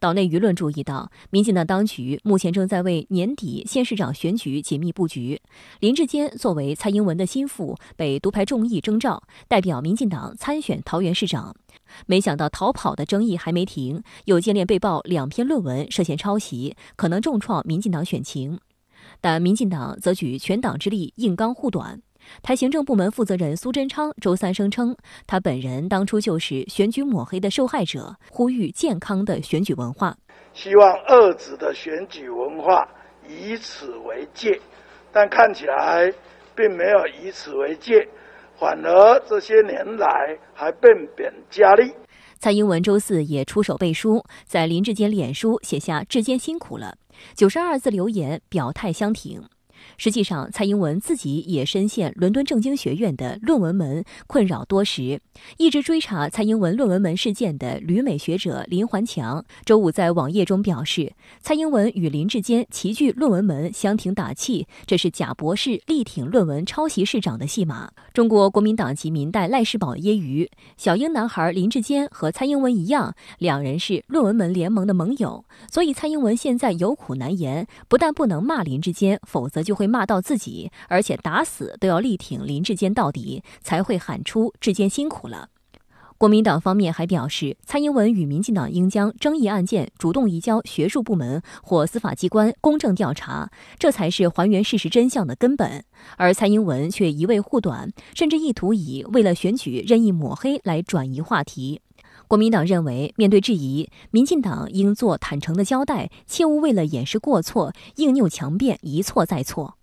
岛内舆论注意到，民进党当局目前正在为年底县市长选举紧密布局。林志坚作为蔡英文的心腹，被独排众议征召，代表民进党参选桃园市长。没想到逃跑的争议还没停，又接连被曝两篇论文涉嫌抄袭，可能重创民进党选情。但民进党则举全党之力硬刚护短。台行政部门负责人苏贞昌周三声称，他本人当初就是选举抹黑的受害者，呼吁健康的选举文化，希望二子的选举文化以此为戒，但看起来并没有以此为戒，反而这些年来还变本加厉。蔡英文周四也出手背书，在林志坚脸书写下“志坚辛苦了”，九十二字留言表态相挺。实际上，蔡英文自己也深陷伦敦政经学院的论文门困扰多时。一直追查蔡英文论文门事件的旅美学者林环强周五在网页中表示：“蔡英文与林志坚齐聚论文门相挺打气，这是假博士力挺论文抄袭市长的戏码。”中国国民党籍民代赖世宝揶揄：“小英男孩林志坚和蔡英文一样，两人是论文门联盟的盟友，所以蔡英文现在有苦难言，不但不能骂林志坚，否则。”就会骂到自己，而且打死都要力挺林志坚到底，才会喊出志坚辛苦了。国民党方面还表示，蔡英文与民进党应将争议案件主动移交学术部门或司法机关公正调查，这才是还原事实真相的根本。而蔡英文却一味护短，甚至意图以为了选举任意抹黑来转移话题。国民党认为，面对质疑，民进党应做坦诚的交代，切勿为了掩饰过错硬拗强辩，一错再错。